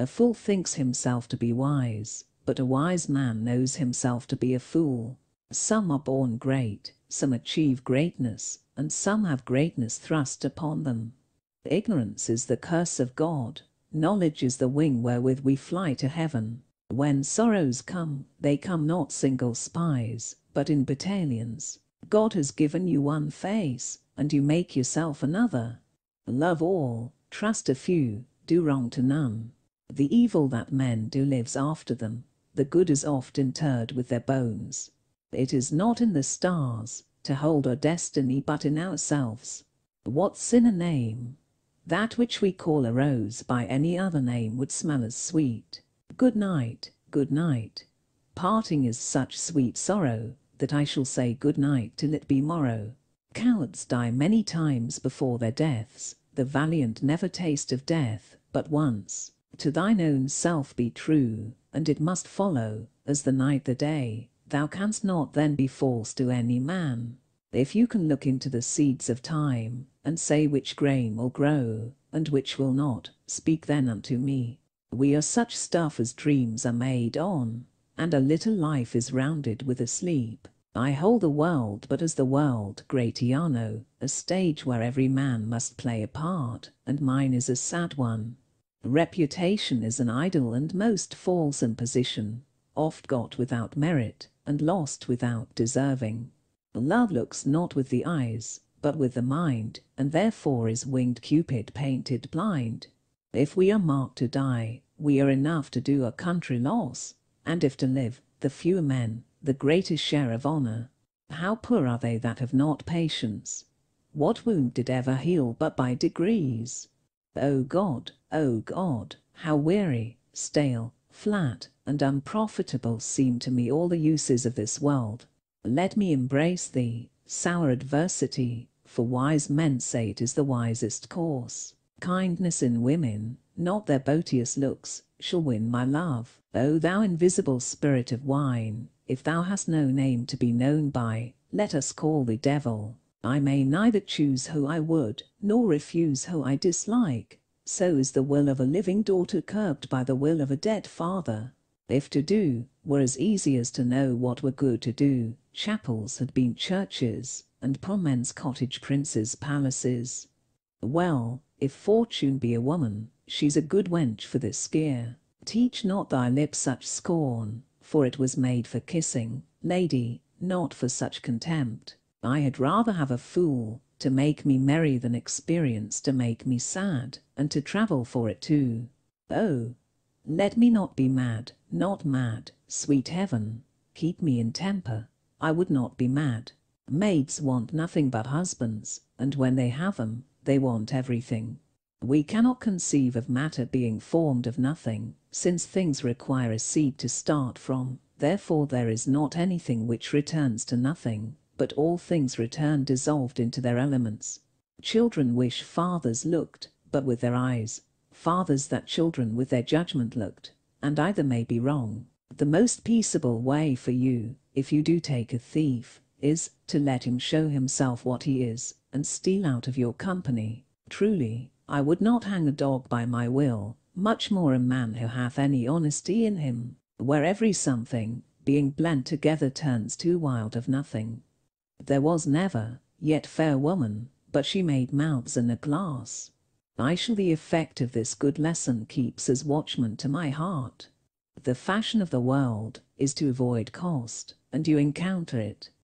A fool thinks himself to be wise, but a wise man knows himself to be a fool. Some are born great, some achieve greatness, and some have greatness thrust upon them. Ignorance is the curse of God, knowledge is the wing wherewith we fly to heaven. When sorrows come, they come not single spies, but in battalions. God has given you one face, and you make yourself another. Love all, trust a few, do wrong to none. The evil that men do lives after them, the good is oft interred with their bones. It is not in the stars to hold our destiny but in ourselves. What's in a name? That which we call a rose by any other name would smell as sweet. Good night, good night. Parting is such sweet sorrow that I shall say good night till it be morrow. Cowards die many times before their deaths, the valiant never taste of death but once. To thine own self be true, and it must follow, as the night the day, thou canst not then be false to any man. If you can look into the seeds of time, and say which grain will grow, and which will not, speak then unto me. We are such stuff as dreams are made on, and a little life is rounded with a sleep. I hold the world but as the world, great Iano, a stage where every man must play a part, and mine is a sad one, Reputation is an idol, and most falls in position, oft got without merit, and lost without deserving. Love looks not with the eyes, but with the mind, and therefore is winged Cupid painted blind. If we are marked to die, we are enough to do a country loss, and if to live, the fewer men, the greatest share of honour. How poor are they that have not patience! What wound did ever heal but by degrees? O oh God, O oh God, how weary, stale, flat, and unprofitable seem to me all the uses of this world! Let me embrace thee, sour adversity, for wise men say it is the wisest course. Kindness in women, not their beauteous looks, shall win my love. O thou invisible spirit of wine, if thou hast no name to be known by, let us call thee Devil. I may neither choose who I would, nor refuse who I dislike. So is the will of a living daughter curbed by the will of a dead father. If to do were as easy as to know what were good to do, chapels had been churches, and poor men's cottage princes' palaces. Well, if fortune be a woman, she's a good wench for this gear. Teach not thy lips such scorn, for it was made for kissing, lady, not for such contempt. I had rather have a fool to make me merry than experience to make me sad, and to travel for it too. Oh, let me not be mad, not mad, sweet heaven, keep me in temper, I would not be mad. Maids want nothing but husbands, and when they have them, they want everything. We cannot conceive of matter being formed of nothing, since things require a seed to start from, therefore there is not anything which returns to nothing but all things return dissolved into their elements. Children wish fathers looked, but with their eyes, fathers that children with their judgment looked, and either may be wrong. The most peaceable way for you, if you do take a thief, is, to let him show himself what he is, and steal out of your company. Truly, I would not hang a dog by my will, much more a man who hath any honesty in him, where every something, being blent together turns too wild of nothing, there was never yet fair woman but she made mouths in a glass. I shall the effect of this good lesson keeps as watchman to my heart. The fashion of the world is to avoid cost, and you encounter it.